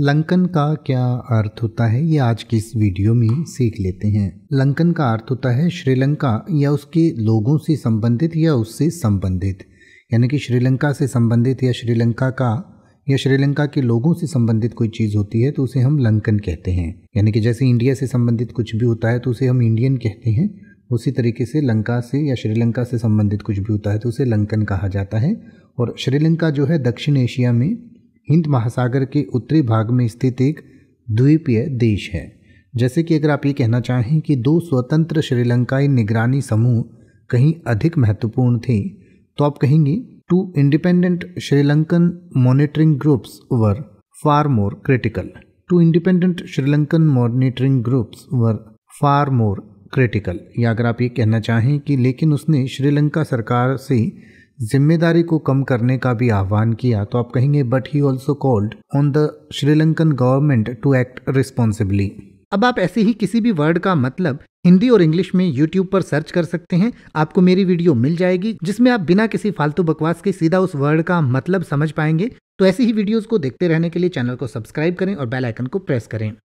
Lankan का क्या अर्थ होता है ये आज की इस वीडियो में सीख लेते हैं लंकन का अर्थ होता है श्रीलंका या उसके लोगों से संबंधित या उससे संबंधित यानी कि श्रीलंका से संबंधित या श्रीलंका का या श्रीलंका के लोगों से संबंधित कोई चीज़ होती है तो उसे हम लंकन कहते हैं यानी कि जैसे इंडिया से संबंधित कुछ भी होता है तो उसे हम इंडियन कहते हैं उसी तरीके से लंका से या श्रीलंका से संबंधित कुछ भी होता है तो उसे लंकन कहा जाता है और श्रीलंका जो है दक्षिण एशिया में हिंद महासागर के उत्तरी भाग में स्थित एक द्वीपीय देश है जैसे कि अगर आप ये कहना चाहें कि दो स्वतंत्र श्रीलंकाई निगरानी समूह कहीं अधिक महत्वपूर्ण थे तो आप कहेंगे two independent Sri Lankan monitoring groups were far more critical two independent Sri Lankan monitoring groups were far more critical या अगर आप ये कहना चाहें कि लेकिन उसने श्रीलंका सरकार से जिम्मेदारी को कम करने का भी आह्वान किया तो आप कहेंगे but he also called on the Sri Lankan government to act responsibly अब आप ऐसे ही किसी भी वर्ड का मतलब हिंदी और इंग्लिश में यूट्यूब पर सर्च कर सकते हैं आपको मेरी वीडियो मिल जाएगी जिसमें आप बिना किसी फालतू बकवास के सीधा उस वर्ड का मतलब समझ पाएंगे तो ऐसी ही वीडियोस को देखते रहने के लिए चैनल को सब्सक्राइब करें और बेल आइकन को प्रेस करें